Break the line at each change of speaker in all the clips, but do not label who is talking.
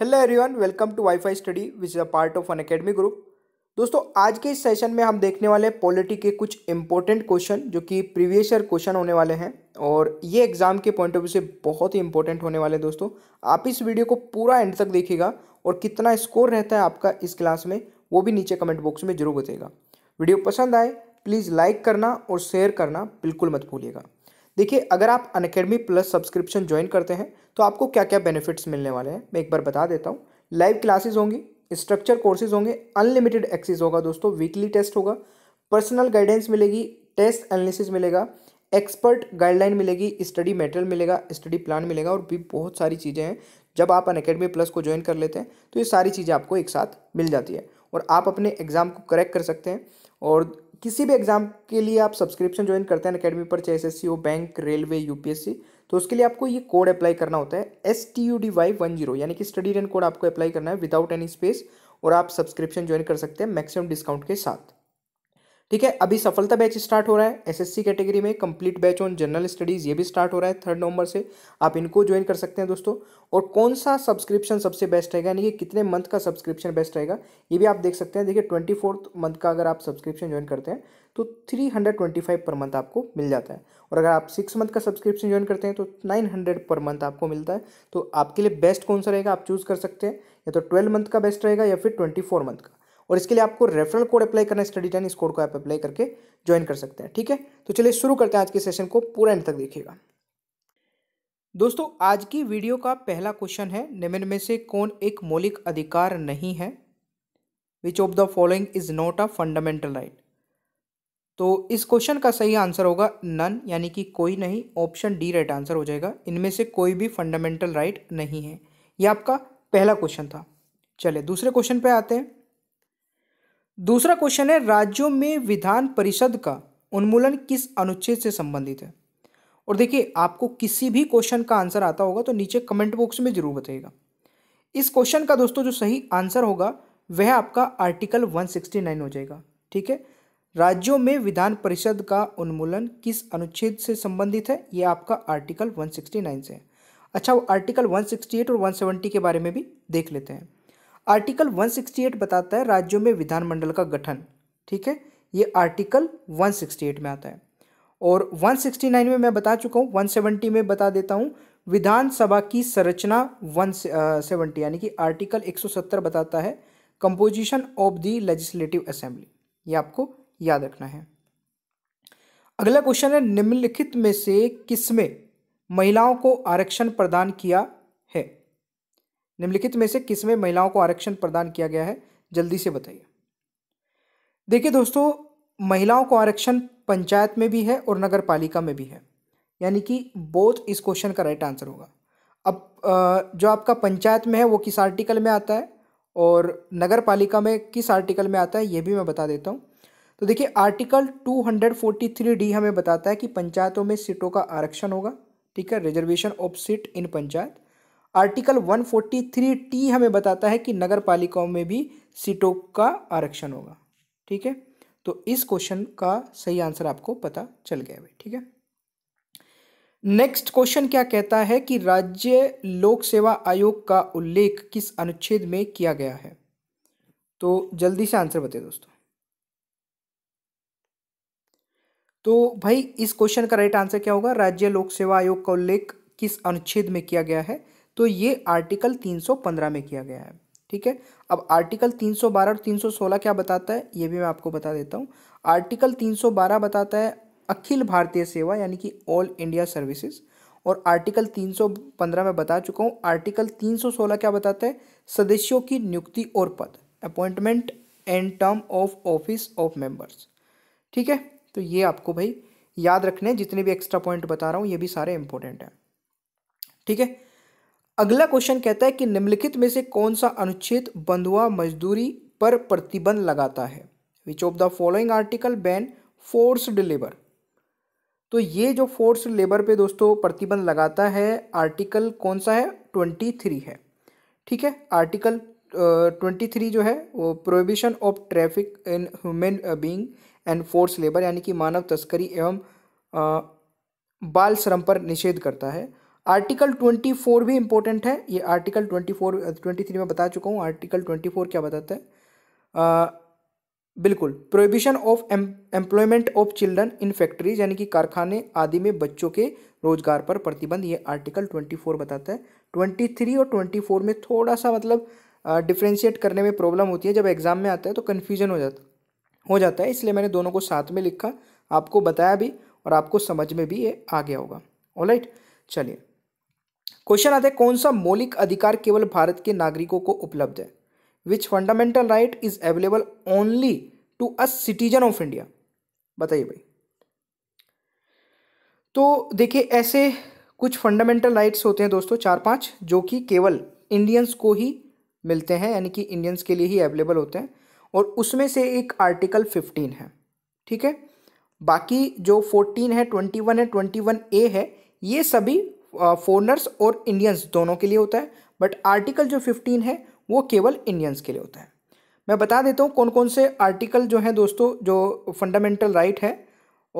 hello everyone welcome to WiFi study which is a part of Unacademy group दोस्तों आज के इस session में हम देखने वाले हैं पॉलिटी के कुछ इंपॉर्टेंट क्वेश्चन जो कि प्रीवियस ईयर क्वेश्चन होने वाले हैं और ये एग्ज़ाम के पॉइंट ऑफ व्यू से बहुत ही इंपॉर्टेंट होने वाले हैं दोस्तों आप इस वीडियो को पूरा एंड तक देखिएगा और कितना स्कोर रहता है आपका इस क्लास में वो भी नीचे कमेंट बॉक्स में जरूर बताएगा वीडियो पसंद आए प्लीज़ लाइक करना और शेयर करना बिल्कुल मत भूलिएगा देखिए अगर आप अनकेडमी प्लस सब्सक्रिप्शन ज्वाइन करते हैं तो आपको क्या क्या बेनिफिट्स मिलने वाले हैं मैं एक बार बता देता हूँ लाइव क्लासेज होंगी स्ट्रक्चर कोर्सेज होंगे अनलिमिटेड एक्सेस होगा दोस्तों वीकली टेस्ट होगा पर्सनल गाइडेंस मिलेगी टेस्ट एनालिसिस मिलेगा एक्सपर्ट गाइडलाइन मिलेगी स्टडी मटेरियल मिलेगा स्टडी प्लान मिलेगा और भी बहुत सारी चीज़ें हैं जब आप अन अकेडमी प्लस को ज्वाइन कर लेते हैं तो ये सारी चीज़ें आपको एक साथ मिल जाती है और आप अपने एग्ज़ाम को करेक्ट कर सकते हैं और किसी भी एग्ज़ाम के लिए आप सब्सक्रिप्शन ज्वाइन करते हैं अकेडमी पर चाहे एस हो बैंक रेलवे यूपीएससी तो उसके लिए आपको ये कोड अप्लाई करना होता है S T U D Y one zero यानी कि स्टडी रेन कोड आपको अप्लाई करना है विदाउट एनी स्पेस और आप सब्सक्रिप्शन ज्वाइन कर सकते हैं मैक्सिमम डिस्काउंट के साथ ठीक है अभी सफलता बैच स्टार्ट हो रहा है एसएससी कैटेगरी में complete batch on general studies ये भी स्टार्ट हो रहा है थर्ड नवंबर से आप इनको ज्वाइन कर सकते हैं दोस्तों और कौन सा सब्सक्रिप्शन सबसे बेस्ट रहेगा यानी कि कितने मंथ का सब्सक्रिप्शन बेस्ट रहेगा ये भी आप देख सकते हैं देखिए ट्वेंटी फोर्थ मंथ का अगर आप सब्सक्रिप्शन ज्वाइन करते हैं तो three hundred twenty five per month आपको मिल जाता है और अगर आप सिक्स मंथ का सब्सक्रिप्शन ज्वाइन करते हैं तो नाइन हंड्रेड पर मंथ आपको मिलता है तो आपके लिए बेस्ट कौन सा रहेगा आप चूज़ कर सकते हैं या तो ट्वेल्व मंथ का बेस्ट रहेगा या फिर ट्वेंटी फोर मंथ का और इसके लिए आपको रेफरल कोड अप्लाई करना स्टडी टेन इस कोड को आप अप्लाई करके ज्वाइन कर सकते हैं ठीक है तो चलिए शुरू करते हैं आज के सेशन को पूरा एंड तक देखिएगा दोस्तों आज की वीडियो का पहला क्वेश्चन है निम्न में से कौन एक मौलिक अधिकार नहीं है which of the following is not a fundamental right तो इस क्वेश्चन का सही आंसर होगा नन यानी कि कोई नहीं ऑप्शन डी राइट आंसर हो जाएगा इनमें से कोई भी फंडामेंटल राइट नहीं है यह आपका पहला क्वेश्चन था चलिए दूसरे क्वेश्चन पे आते हैं दूसरा क्वेश्चन है राज्यों में विधान परिषद का उन्मूलन किस अनुच्छेद से संबंधित है और देखिए आपको किसी भी क्वेश्चन का आंसर आता होगा तो नीचे कमेंट बॉक्स में जरूर बताइएगा इस क्वेश्चन का दोस्तों जो सही आंसर होगा वह आपका आर्टिकल 169 हो जाएगा ठीक है राज्यों में विधान परिषद का उन्मूलन किस अनुच्छेद से संबंधित है ये आपका आर्टिकल 169 से है अच्छा वो आर्टिकल 168 और 170 के बारे में भी देख लेते हैं आर्टिकल 168 बताता है राज्यों में विधानमंडल का गठन ठीक है ये आर्टिकल 168 में आता है और 169 में मैं बता चुका हूँ 170 में बता देता हूँ विधानसभा की संरचना 170 यानी कि आर्टिकल 170 बताता है composition of the legislative assembly ये आपको याद रखना है अगला क्वेश्चन है निम्नलिखित में से किसमें महिलाओं को आरक्षण प्रदान किया है निम्नलिखित में से किस में महिलाओं को आरक्षण प्रदान किया गया है जल्दी से बताइए देखिए दोस्तों महिलाओं को आरक्षण पंचायत में भी है और नगर पालिका में भी है यानी कि बोथ इस क्वेश्चन का राइट आंसर होगा अब जो आपका पंचायत में है वो किस आर्टिकल में आता है और नगर पालिका में किस आर्टिकल में आता है ये भी मैं बता देता हूँ तो देखिए आर्टिकल 243 डी हमें बताता है कि पंचायतों में सीटों का आरक्षण होगा ठीक है reservation of seat in panchayat article 143 T हमें बताता है कि नगर पालिकाओं में भी सीटों का आरक्षण होगा ठीक है तो इस क्वेश्चन का सही आंसर आपको पता चल गया भाई ठीक है नेक्स्ट क्वेश्चन क्या कहता है कि राज्य लोक सेवा आयोग का उल्लेख किस अनुच्छेद में किया गया है तो जल्दी से आंसर बताइए दोस्तों तो भाई इस क्वेश्चन का राइट आंसर क्या होगा राज्य लोक सेवा आयोग का उल्लेख किस अनुच्छेद में किया गया है तो ये आर्टिकल 315 में किया गया है ठीक है अब आर्टिकल 312 और 316 क्या बताता है ये भी मैं आपको बता देता हूँ आर्टिकल 312 बताता है अखिल भारतीय सेवा यानी कि ऑल इंडिया सर्विसेज और आर्टिकल 315 में बता चुका हूँ आर्टिकल 316 क्या बताता है सदस्यों की नियुक्ति और पद appointment and term of office of members ठीक है तो ये आपको भाई याद रखने जितने भी एक्स्ट्रा पॉइंट बता रहा हूँ ये भी सारे इंपॉर्टेंट हैं ठीक है अगला क्वेश्चन कहता है कि निम्नलिखित में से कौन सा अनुच्छेद बंधुआ मजदूरी पर प्रतिबंध लगाता है which of the following article ban forced labour तो ये जो फोर्स लेबर पे दोस्तों प्रतिबंध लगाता है आर्टिकल कौन सा है ट्वेंटी थ्री है ठीक है आर्टिकल ट्वेंटी थ्री जो है वो prohibition of traffic in human being and force labour यानी कि मानव तस्करी एवं बाल श्रम पर निषेध करता है आर्टिकल ट्वेंटी फोर भी इम्पोर्टेंट है ये article twenty four twenty three में बता चुका हूँ आर्टिकल ट्वेंटी फोर क्या बताता है आ, बिल्कुल prohibition of employment of children in factories यानी कि कारखाने आदि में बच्चों के रोजगार पर प्रतिबंध ये आर्टिकल ट्वेंटी फोर बताता है ट्वेंटी थ्री और ट्वेंटी फोर में थोड़ा सा मतलब डिफ्रेंशिएट करने में प्रॉब्लम होती है जब एग्ज़ाम में आता है तो कन्फ्यूजन हो जाता हो जाता है इसलिए मैंने दोनों को साथ में लिखा आपको बताया भी और आपको समझ में भी ये आ गया होगा ऑलराइट चलिए क्वेश्चन आता है कौन सा मौलिक अधिकार केवल भारत के नागरिकों को उपलब्ध है which fundamental right is available only to a citizen of India बताइए भाई तो देखिए ऐसे कुछ फंडामेंटल राइट्स होते हैं दोस्तों चार पांच जो कि केवल इंडियंस को ही मिलते हैं यानी कि इंडियंस के लिए ही अवेलेबल होते हैं और उसमें से एक आर्टिकल फिफ्टीन है ठीक है बाकी जो फोर्टीन है ट्वेंटी वन है ट्वेंटी वन ए है ये सभी फॉरनर्स और इंडियंस दोनों के लिए होता है बट आर्टिकल जो फिफ्टीन है वो केवल इंडियंस के लिए होता है मैं बता देता हूँ कौन कौन से आर्टिकल जो हैं दोस्तों जो फंडामेंटल राइट है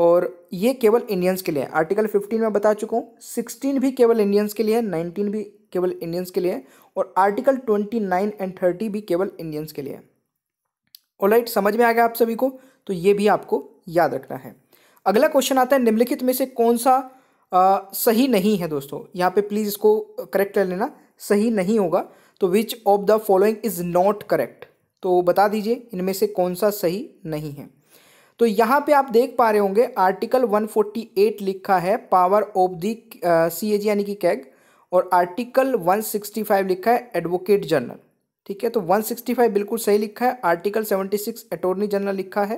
और ये केवल इंडियंस के लिए है आर्टिकल फिफ्टीन में बता चुका हूँ सिक्सटीन भी केवल इंडियंस के लिए है नाइनटीन भी केवल इंडियंस के लिए है और article twenty nine and thirty भी केवल इंडियंस के लिए है ऑल राइट समझ में आ गया आप सभी को तो ये भी आपको याद रखना है अगला क्वेश्चन आता है निम्नलिखित में से कौन सा आ, सही नहीं है दोस्तों यहाँ पे प्लीज़ इसको करेक्ट कर लेना सही नहीं होगा तो which of the following is not correct तो बता दीजिए इनमें से कौन सा सही नहीं है तो यहाँ पे आप देख पा रहे होंगे आर्टिकल 148 लिखा है power of the C A G यानी कि कैग और आर्टिकल 165 लिखा है एडवोकेट जनरल ठीक है तो 165 बिल्कुल सही लिखा है आर्टिकल 76 अटोर्नी जनरल लिखा है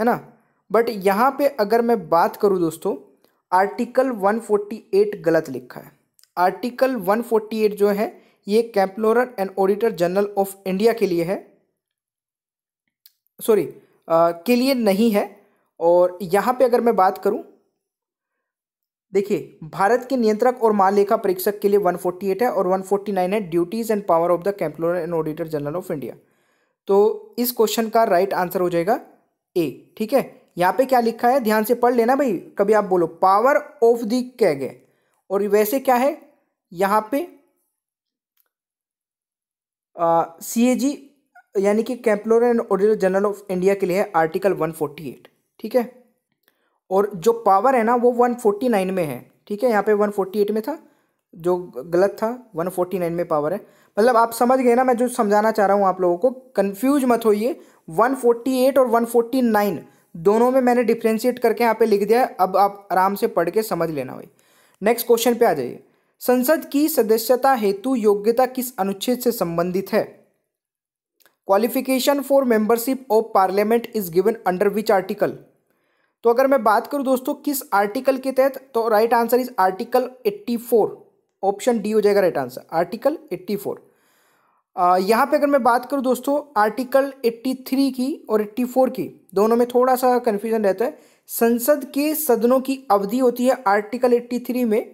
है ना बट यहाँ पे अगर मैं बात करूँ दोस्तों आर्टिकल 148 गलत लिखा है आर्टिकल 148 जो है ये comptroller and auditor general of India के लिए है सॉरी के लिए नहीं है और यहाँ पे अगर मैं बात करूँ देखिए भारत के नियंत्रक और महालेखा परीक्षक के लिए 148 है और 149 है duties and power of the comptroller and auditor general of India तो इस क्वेश्चन का राइट आंसर हो जाएगा ए ठीक है यहाँ पे क्या लिखा है ध्यान से पढ़ लेना भाई कभी आप बोलो पावर ऑफ द कैग और वैसे क्या है यहाँ पे सी ए जी यानी कि comptroller and auditor general of India के लिए है आर्टिकल वन फोर्टी एट ठीक है और जो पावर है ना वो वन फोर्टी नाइन में है ठीक है यहाँ पे वन फोर्टी एट में था जो गलत था वन फोर्टी नाइन में पावर है मतलब आप समझ गए ना मैं जो समझाना चाह रहा हूँ आप लोगों को कन्फ्यूज मत होइए वन फोर्टी एट और वन फोर्टी नाइन दोनों में मैंने डिफ्रेंशिएट करके यहाँ पे लिख दिया है अब आप आराम से पढ़ के समझ लेना भाई नेक्स्ट क्वेश्चन पे आ जाइए संसद की सदस्यता हेतु योग्यता किस अनुच्छेद से संबंधित है qualification for membership of parliament is given under which article तो अगर मैं बात करूँ दोस्तों किस आर्टिकल के तहत तो right answer is article eighty option D हो जाएगा राइट आंसर आर्टिकल एट्टी यहाँ पे अगर मैं बात करूँ दोस्तों आर्टिकल 83 की और 84 की दोनों में थोड़ा सा कन्फ्यूज़न रहता है संसद के सदनों की अवधि होती है आर्टिकल 83 में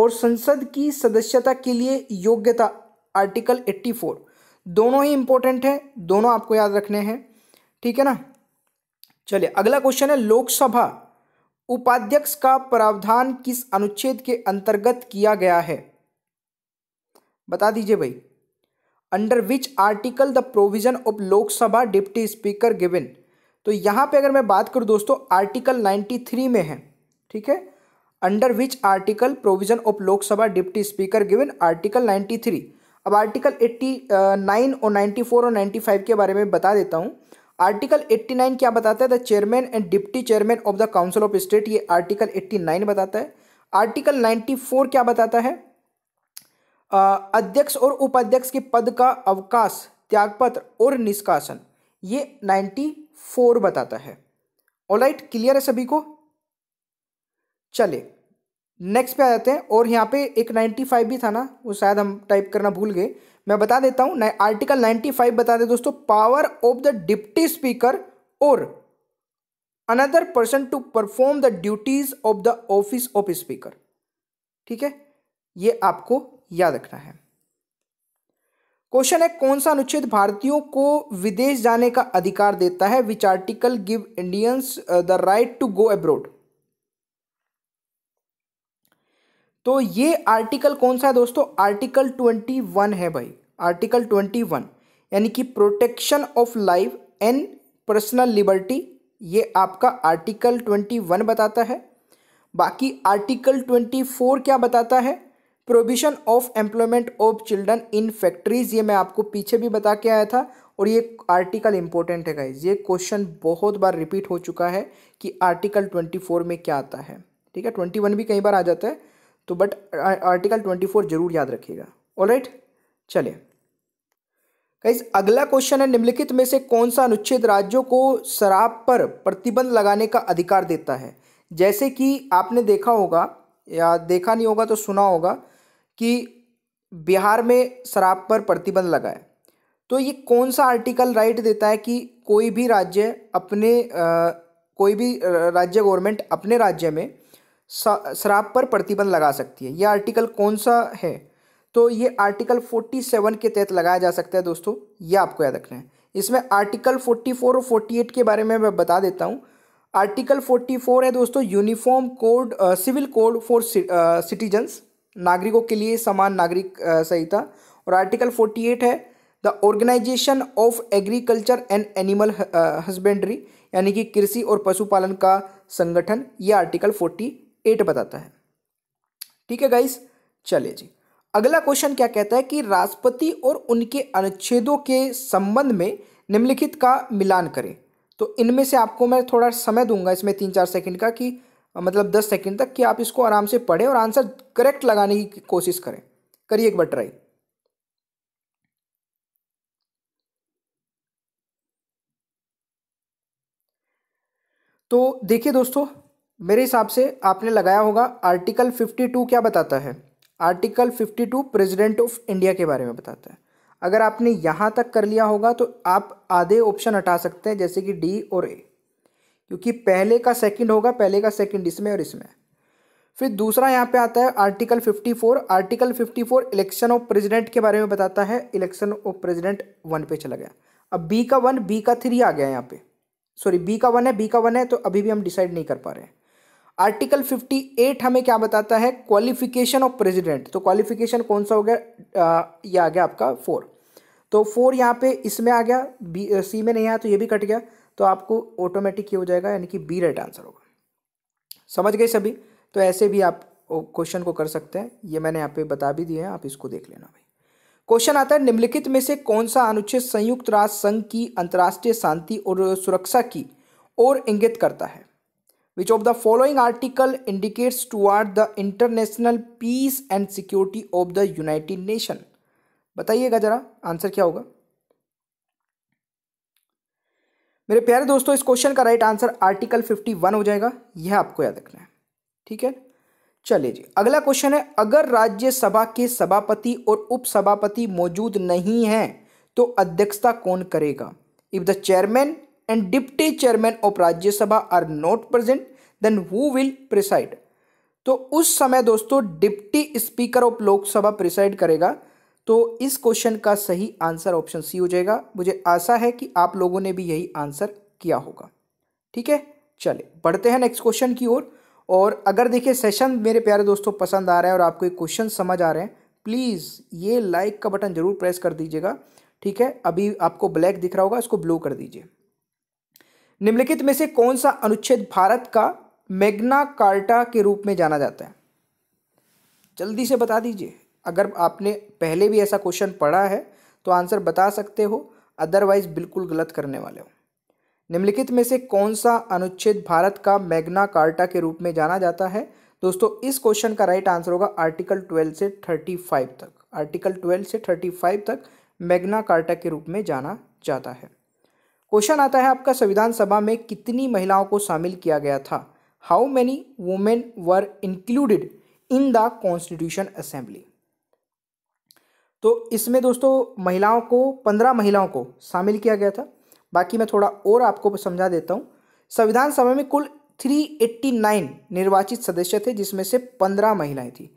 और संसद की सदस्यता के लिए योग्यता आर्टिकल 84 दोनों ही इंपॉर्टेंट हैं दोनों आपको याद रखने हैं ठीक है ना चलिए अगला क्वेश्चन है लोकसभा उपाध्यक्ष का प्रावधान किस अनुच्छेद के अंतर्गत किया गया है बता दीजिए भाई under which article the provision of Lok Sabha deputy speaker given तो यहाँ पे अगर मैं बात करूँ दोस्तों आर्टिकल नाइन्टी थ्री में है ठीक है under which article provision of Lok Sabha deputy speaker given article ninety three अब आर्टिकल एट्टी नाइन और नाइन्टी फोर और नाइन्टी फाइव के बारे में बता देता हूँ आर्टिकल एट्टी नाइन क्या बताता है the chairman and deputy chairman of the council of state ये आर्टिकल एट्टी नाइन बताता है आर्टिकल नाइन्टी फोर क्या बताता है अध्यक्ष और उपाध्यक्ष के पद का अवकाश त्यागपत्र और निष्कासन ये 94 बताता है ऑलराइट क्लियर है सभी को चले नेक्स्ट पे आ जाते हैं और यहाँ पे एक 95 भी था ना वो शायद हम टाइप करना भूल गए मैं बता देता हूँ आर्टिकल 95 बता दे दोस्तों power of the deputy speaker और another person to perform the duties of the office of speaker ठीक है ये आपको याद रखना है क्वेश्चन है कौन सा अनुच्छेद भारतीयों को विदेश जाने का अधिकार देता है which article give Indians the right to go abroad तो ये आर्टिकल कौन सा है दोस्तों आर्टिकल ट्वेंटी वन है भाई आर्टिकल ट्वेंटी वन यानी कि protection of life and personal liberty ये आपका आर्टिकल ट्वेंटी वन बताता है बाकी आर्टिकल ट्वेंटी फोर क्या बताता है provision of employment of children in factories ये मैं आपको पीछे भी बता के आया था और ये आर्टिकल इंपॉर्टेंट है गाइज ये क्वेश्चन बहुत बार रिपीट हो चुका है कि आर्टिकल ट्वेंटी फोर में क्या आता है ठीक है ट्वेंटी वन भी कई बार आ जाता है तो बट आर्टिकल ट्वेंटी फोर जरूर याद रखिएगा ऑलराइट चलिए गाइज अगला क्वेश्चन है निम्नलिखित में से कौन सा अनुच्छेद राज्यों को शराब पर प्रतिबंध लगाने का अधिकार देता है जैसे कि आपने देखा होगा या देखा नहीं होगा तो सुना होगा कि बिहार में शराब पर प्रतिबंध लगा है तो ये कौन सा आर्टिकल राइट देता है कि कोई भी राज्य अपने आ, कोई भी राज्य गवर्नमेंट अपने राज्य में शराब पर प्रतिबंध लगा सकती है ये आर्टिकल कौन सा है तो ये आर्टिकल फोर्टी सेवन के तहत लगाया जा सकता है दोस्तों ये आपको याद रखना है इसमें आर्टिकल फोर्टी फोर और फोर्टी एट के बारे में मैं बता देता हूँ आर्टिकल फोर्टी फोर है दोस्तों uniform code civil code for citizens नागरिकों के लिए समान नागरिक संहिता और आर्टिकल फोर्टी एट है the organisation of agriculture and animal husbandry यानी कि कृषि और पशुपालन का संगठन ये आर्टिकल फोर्टी एट बताता है ठीक है गाइस चलिए जी अगला क्वेश्चन क्या कहता है कि राष्ट्रपति और उनके अनुच्छेदों के संबंध में निम्नलिखित का मिलान करें तो इनमें से आपको मैं थोड़ा समय दूंगा इसमें तीन चार सेकंड का कि मतलब दस सेकेंड तक कि आप इसको आराम से पढ़ें और आंसर करेक्ट लगाने की कोशिश करें करिए एक बार ट्राई तो देखिए दोस्तों मेरे हिसाब से आपने लगाया होगा आर्टिकल 52 क्या बताता है आर्टिकल 52 प्रेसिडेंट ऑफ इंडिया के बारे में बताता है अगर आपने यहाँ तक कर लिया होगा तो आप आधे ऑप्शन हटा सकते हैं जैसे कि डी और ए क्योंकि पहले का सेकंड होगा पहले का सेकंड इसमें और इसमें फिर दूसरा यहाँ पे आता है article 54 article 54 election of president के बारे में बताता है इलेक्शन ऑफ प्रेसिडेंट वन पे चला गया अब बी का वन बी का थ्री आ गया यहाँ पे सॉरी बी का वन है बी का वन है तो अभी भी हम डिसाइड नहीं कर पा रहे आर्टिकल आर्टिकल एट हमें क्या बताता है क्वालिफिकेशन ऑफ प्रेजिडेंट तो क्वालिफिकेशन कौन सा हो गया यह आ गया आपका फोर तो फोर यहाँ पे इसमें आ गया बी सी में नहीं आया तो ये भी कट गया तो आपको ऑटोमेटिक ये हो जाएगा यानी कि बी राइट आंसर होगा समझ गए सभी तो ऐसे भी आप क्वेश्चन को कर सकते हैं ये मैंने यहाँ पे बता भी दिए हैं आप इसको देख लेना भाई क्वेश्चन आता है निम्नलिखित में से कौन सा अनुच्छेद संयुक्त राष्ट्र संघ की अंतर्राष्ट्रीय शांति और सुरक्षा की ओर इंगित करता है which of the following article indicates toward the international peace and security of the United Nation बताइएगा जरा आंसर क्या होगा मेरे प्यारे दोस्तों इस क्वेश्चन का right answer article fifty one हो जाएगा यह आपको याद रखना है ठीक है चलिए जी अगला क्वेश्चन है अगर राज्यसभा के सभापति और उपसभापति मौजूद नहीं हैं तो अध्यक्षता कौन करेगा if the chairman and deputy chairman of Rajya Sabha are not present then who will preside तो उस समय दोस्तों deputy speaker of Lok Sabha preside करेगा तो इस क्वेश्चन का सही आंसर ऑप्शन सी हो जाएगा मुझे आशा है कि आप लोगों ने भी यही आंसर किया होगा ठीक है चले बढ़ते हैं नेक्स्ट क्वेश्चन की ओर और, अगर देखिए सेशन मेरे प्यारे दोस्तों पसंद आ रहा है और आपको ये क्वेश्चन समझ आ रहे हैं प्लीज़ ये लाइक का बटन ज़रूर प्रेस कर दीजिएगा ठीक है अभी आपको ब्लैक दिख रहा होगा इसको ब्लू कर दीजिए निम्नलिखित में से कौन सा अनुच्छेद भारत का मैग्ना कार्टा के रूप में जाना जाता है जल्दी से बता दीजिए अगर आपने पहले भी ऐसा क्वेश्चन पढ़ा है तो आंसर बता सकते हो अदरवाइज बिल्कुल गलत करने वाले हो निम्नलिखित में से कौन सा अनुच्छेद भारत का मैग्ना कार्टा के रूप में जाना जाता है दोस्तों इस क्वेश्चन का राइट आंसर होगा आर्टिकल 12 से 35 तक आर्टिकल 12 से 35 तक मैग्ना कार्टा के रूप में जाना जाता है क्वेश्चन आता है आपका संविधान सभा में कितनी महिलाओं को शामिल किया गया था how many women were included in the constitution assembly तो इसमें दोस्तों महिलाओं को पंद्रह महिलाओं को शामिल किया गया था बाकी मैं थोड़ा और आपको समझा देता हूँ संविधान सभा में कुल 389 निर्वाचित सदस्य थे जिसमें से पंद्रह महिलाएं थी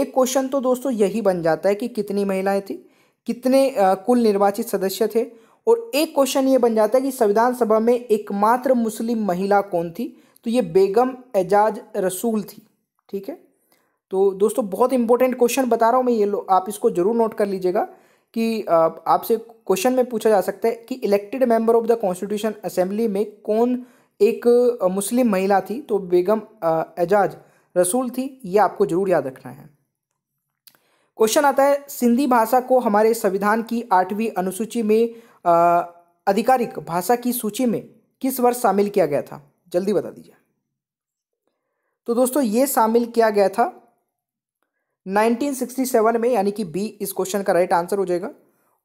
एक क्वेश्चन तो दोस्तों यही बन जाता है कि कितनी महिलाएं थी कितने कुल निर्वाचित सदस्य थे और एक क्वेश्चन ये बन जाता है कि संविधान सभा में एकमात्र मुस्लिम महिला कौन थी तो ये बेगम एजाज रसूल थी ठीक है तो दोस्तों बहुत इंपॉर्टेंट क्वेश्चन बता रहा हूँ मैं ये लो आप इसको जरूर नोट कर लीजिएगा कि आपसे क्वेश्चन में पूछा जा सकता है कि elected member of the constitution assembly में कौन एक मुस्लिम महिला थी तो बेगम एजाज रसूल थी ये आपको जरूर याद रखना है क्वेश्चन आता है सिंधी भाषा को हमारे संविधान की आठवीं अनुसूची में आधिकारिक भाषा की सूची में किस वर्ष शामिल किया गया था जल्दी बता दीजिए तो दोस्तों ये शामिल किया गया था 1967 में यानी कि बी इस क्वेश्चन का राइट आंसर हो जाएगा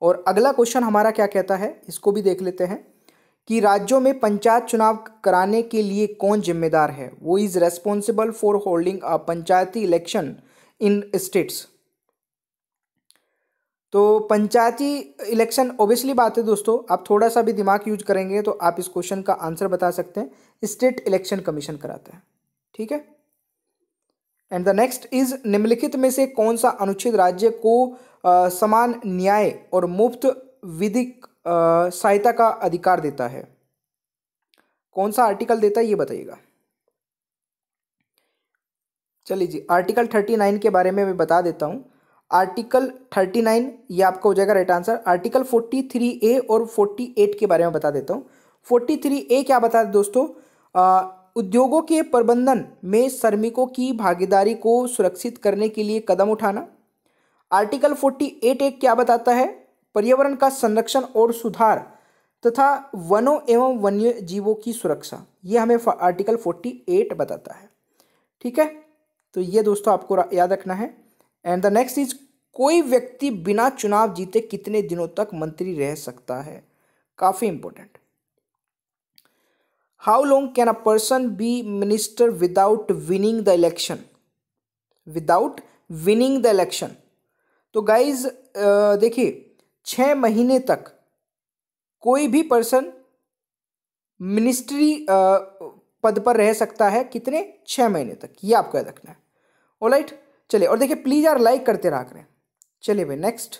और अगला क्वेश्चन हमारा क्या कहता है इसको भी देख लेते हैं कि राज्यों में पंचायत चुनाव कराने के लिए कौन जिम्मेदार है वो is responsible for holding a panchayati election in states तो पंचायती इलेक्शन ओबियसली बात है दोस्तों आप थोड़ा सा भी दिमाग यूज करेंगे तो आप इस क्वेश्चन का आंसर बता सकते हैं स्टेट इलेक्शन कमीशन कराता है ठीक है एंड द नेक्स्ट इज निम्नलिखित में से कौन सा अनुच्छेद राज्य को आ, समान न्याय और मुफ्त विधिक सहायता का अधिकार देता है कौन सा आर्टिकल देता है ये बताइएगा चलिए जी आर्टिकल थर्टी नाइन के बारे में मैं बता देता हूँ आर्टिकल थर्टी नाइन ये आपका हो जाएगा right answer article forty three A और फोर्टी एट के बारे में बता देता हूँ फोर्टी थ्री ए क्या बता दोस्तों उद्योगों के प्रबंधन में श्रमिकों की भागीदारी को सुरक्षित करने के लिए कदम उठाना आर्टिकल 48 एक क्या बताता है पर्यावरण का संरक्षण और सुधार तथा वनों एवं वन्य जीवों की सुरक्षा ये हमें आर्टिकल 48 बताता है ठीक है तो ये दोस्तों आपको याद रखना है एंड द नेक्स्ट इज कोई व्यक्ति बिना चुनाव जीते कितने दिनों तक मंत्री रह सकता है काफ़ी important how long can a person be minister without winning the election without winning the election तो गाइज देखिए छः महीने तक कोई भी पर्सन मिनिस्ट्री पद पर रह सकता है कितने छः महीने तक ये आपको याद रखना है ओलाइट चलिए और देखिए प्लीज़ यार लाइक करते रहा करें चलिए भाई नेक्स्ट